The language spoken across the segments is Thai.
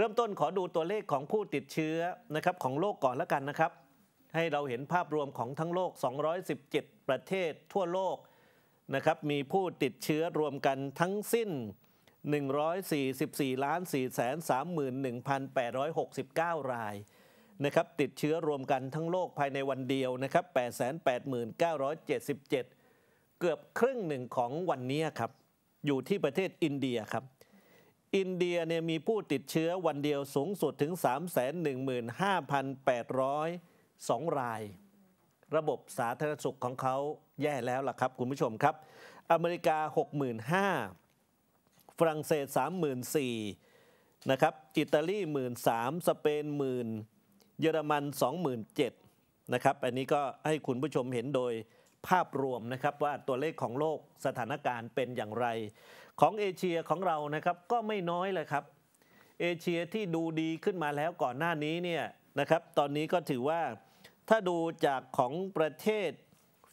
เริ่มต้นขอดูตัวเลขของผู้ติดเชื้อนะครับของโลกก่อนแล้วกันนะครับ ให้เราเห็นภาพรวมของทั้งโลก 217 ประเทศทั่วโลกนะครับ มีผู้ติดเชื้อรวมกันทั้งสิ้น 144ล้าน4 31,869 รายนะครับ ติดเชื้อรวมกันทั้งโลกภายในวันเดียวนะครับ 889,77 เกือบครึ่งหนึ่งของวันนี้ครับ อยู่ที่ประเทศอินเดียครับอินเดียเนี่ยมีผู้ติดเชื้อวันเดียวสูงสุดถึง 315,802ราย ระบบสาธารณสุขของเขาแย่แล้วล่ะครับ คุณผู้ชมครับ อเมริกา 65,000ฝรั่งเศส34,000นะครับอิตาลี13,000สเปน10,000เยอรมัน27,000นะครับอันนี้ก็ให้คุณผู้ชมเห็นโดยภาพรวมนะครับว่าตัวเลขของโลกสถานการณ์เป็นอย่างไร ของเอเชียของเรานะครับก็ไม่น้อยเลยครับ เอเชียที่ดูดีขึ้นมาแล้วก่อนหน้านี้เนี่ยนะครับ ตอนนี้ก็ถือว่าถ้าดูจากของประเทศ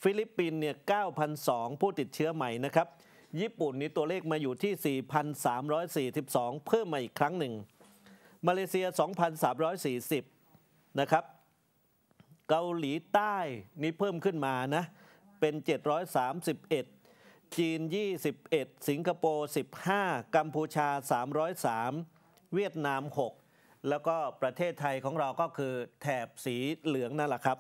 ฟิลิปปินส์เนี่ย9,002ผู้ติดเชื้อใหม่นะครับ ญี่ปุ่นนี้ตัวเลขมาอยู่ที่ 4,342 เพิ่มมาอีกครั้งหนึ่งมาเลเซีย 2,340 นะครับเกาหลีใต้นี้เพิ่มขึ้นมานะเป็น 731 จีน 21 สิงคโปร์ 15 กัมพูชา 303 เวียดนาม 6 แล้วก็ประเทศไทยของเราก็คือแถบสีเหลืองนั่นแหละครับ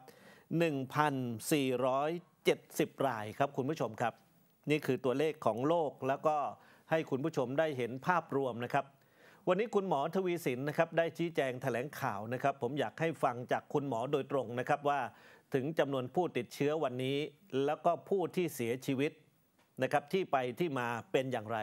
1,470 รายครับคุณผู้ชมครับ นี่คือตัวเลขของโลกแล้วก็ให้คุณผู้ชมได้เห็นภาพรวมนะครับวันนี้คุณหมอทวีสินนะครับได้ชี้แจงแถลงข่าวนะครับ ผมอยากให้ฟังจากคุณหมอโดยตรงนะครับว่าถึงจำนวนผู้ติดเชื้อวันนี้ แล้วก็ผู้ที่เสียชีวิตนะครับที่ไปที่มาเป็นอย่างไร